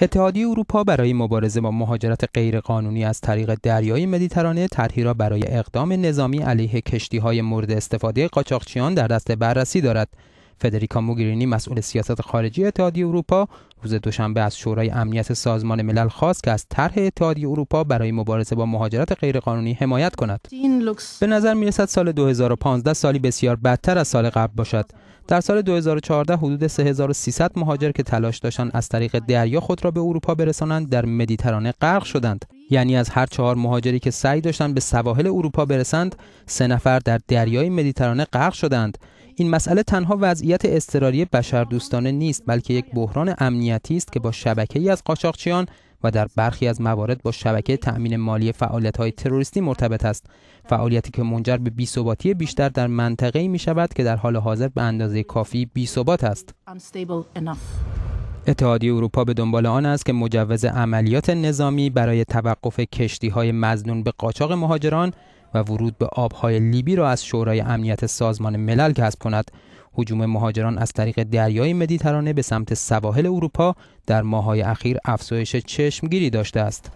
اتحادیه اروپا برای مبارزه با مهاجرت غیرقانونی از طریق دریای مدیترانه طرحی را برای اقدام نظامی علیه کشتیهای مورد استفاده قاچاقچیان در دست بررسی دارد فدریکا موگرینی مسئول سیاست خارجی اتحادیه اروپا روز دوشنبه از شورای امنیت سازمان ملل خواست که از طرح اتحادیه اروپا برای مبارزه با مهاجرت غیرقانونی حمایت کند. به نظر میرسد سال 2015 سالی بسیار بدتر از سال قبل باشد. در سال 2014 حدود 3300 مهاجر که تلاش داشتند از طریق دریا خود را به اروپا برسانند در مدیترانه غرق شدند. یعنی از هر چهار مهاجری که سعی داشتند به سواحل اروپا برسند، سه نفر در دریای مدیترانه غرق شدند. این مسئله تنها وضعیت اضطراری دوستانه نیست بلکه یک بحران امنیتی است که با شبکه‌ای از قاچاقچیان و در برخی از موارد با شبکه تأمین مالی فعالیت‌های تروریستی مرتبط است فعالیتی که منجر به بی‌ثباتی بیشتر در منطقه می شود که در حال حاضر به اندازه کافی بی‌ثبات است اتحادیه اروپا به دنبال آن است که مجوز عملیات نظامی برای توقف کشتی های مزنون به قاچاق مهاجران و ورود به آبهای لیبی را از شورای امنیت سازمان ملل کسب کند حجوم مهاجران از طریق دریای مدیترانه به سمت سواحل اروپا در ماههای اخیر افزایش چشمگیری داشته است